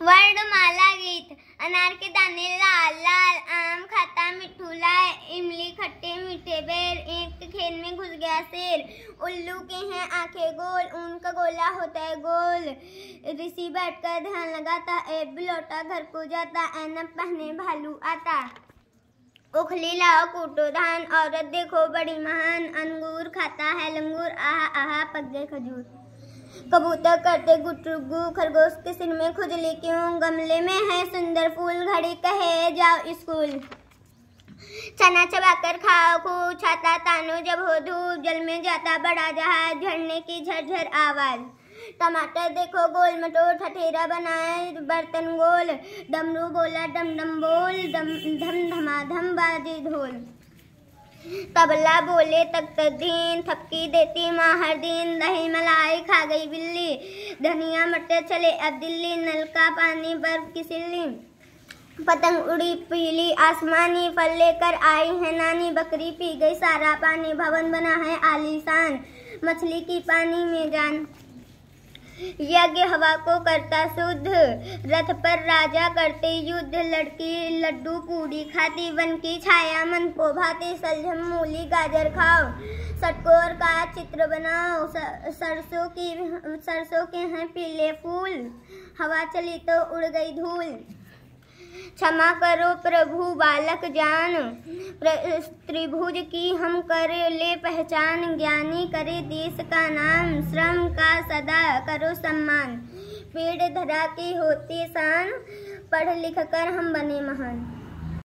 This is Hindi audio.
वर्णमाला गीत अनार के दाने लाल लाल आम खाता मिठूला इमली खट्टे मीठे बेर एक खेत में घुस गया शेर उल्लू के हैं आंखें गोल उनका गोला होता है गोल ऋषि बैठ कर ध्यान लगाता एब लौटा घर को जाता न पहने भालू आता उखली लाओ कूटो धान औरत देखो बड़ी महान अंगूर खाता है लंगूर आहा आहा पक गए खजूर कबूतर करते गुटरगु खरगोश के सिर में खुजली क्यों गमले में है सुंदर फूल घड़ी कहे जाओ स्कूल चना चबाकर खाओ खू छाता तानो जब हो धूप जल में जाता बड़ा जहाज झड़ने की झरझर आवाज टमाटर देखो गोल मटोर ठठेरा बनाए बर्तन गोल डमरू बोला डम डम बोल डम धम धमाधम बाजी ढोल तबला बोले तक तो दिन थपकी देती माँ हर दिन दही मलाई खा गई बिल्ली धनिया मटर चले अब दिल्ली नल का पानी बर्फ की सिल्ली पतंग उड़ी पीली आसमानी फल लेकर आई है नानी बकरी पी गई सारा पानी भवन बना है आलीशान मछली की पानी में जान यज्ञ हवा को करता शुद्ध रथ पर राजा करते युद्ध लड़की लड्डू पूरी खाती वन की छाया मन को भाती सलझम मूली गाजर खाओ सटकोर का चित्र बनाओ सरसों की सरसों के हैं पीले फूल हवा चली तो उड़ गई धूल क्षमा करो प्रभु बालक जान त्रिभुज की हम कर ले पहचान ज्ञानी करे देश का नाम श्रम का सदा करो सम्मान पेड़ धरा होती शान पढ़ लिख कर हम बने महान